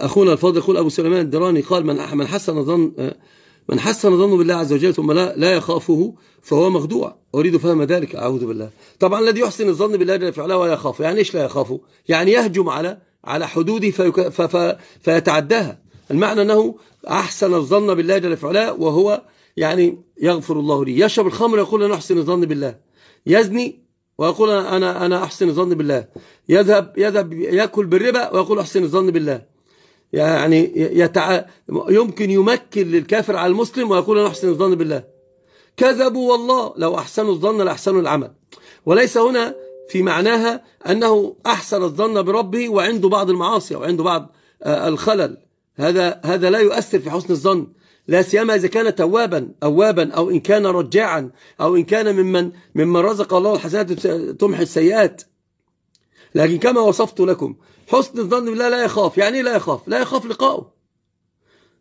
أخونا الفاضل يقول أبو سليمان الدراني قال من من حسن ظن من حسن ظنه بالله عز وجل ثم لا, لا يخافه فهو مخدوع أريد فهم ذلك أعوذ بالله طبعا الذي يحسن الظن بالله جل فعلا ولا يخافه يعني إيش لا يخافه يعني يهجم على على حدوده فيك ف ف فيتعداها المعنى أنه أحسن الظن بالله جل فعلا وهو يعني يغفر الله لي يشرب الخمر يقول لا نحسن الظن بالله يزني ويقول أنا أنا أحسن الظن بالله يذهب يذهب يأكل بالربا ويقول أحسن الظن بالله يعني يتع... يمكن يمكن للكافر على المسلم ويقول أنا أحسن الظن بالله كذبوا والله لو أحسنوا الظن لأحسنوا العمل وليس هنا في معناها أنه أحسن الظن بربه وعنده بعض المعاصي وعنده بعض آه، الخلل هذا هذا لا يؤثر في حسن الظن لا سيما إذا كان توابا أوابا أو إن كان رجاعا أو إن كان ممن, ممن رزق الله الحسنات تمحي السيئات لكن كما وصفت لكم حسن الظن بالله لا يخاف يعني إيه لا يخاف لا يخاف لقاؤه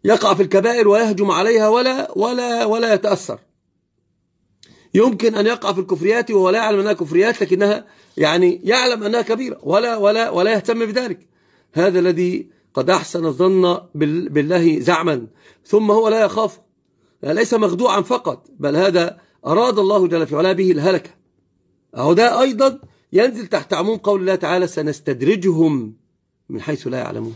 يقع في الكبائر ويهجم عليها ولا ولا ولا يتأثر يمكن أن يقع في الكفريات وهو لا يعلم أنها كفريات لكنها يعني يعلم أنها كبيرة ولا ولا ولا يهتم بذلك هذا الذي قد أحسن الظن بالله زعما ثم هو لا يخاف ليس مخدوعا فقط بل هذا أراد الله جل في علا به الهلكة أهو ده أيضا ينزل تحت عموم قول الله تعالى سنستدرجهم من حيث لا يعلمون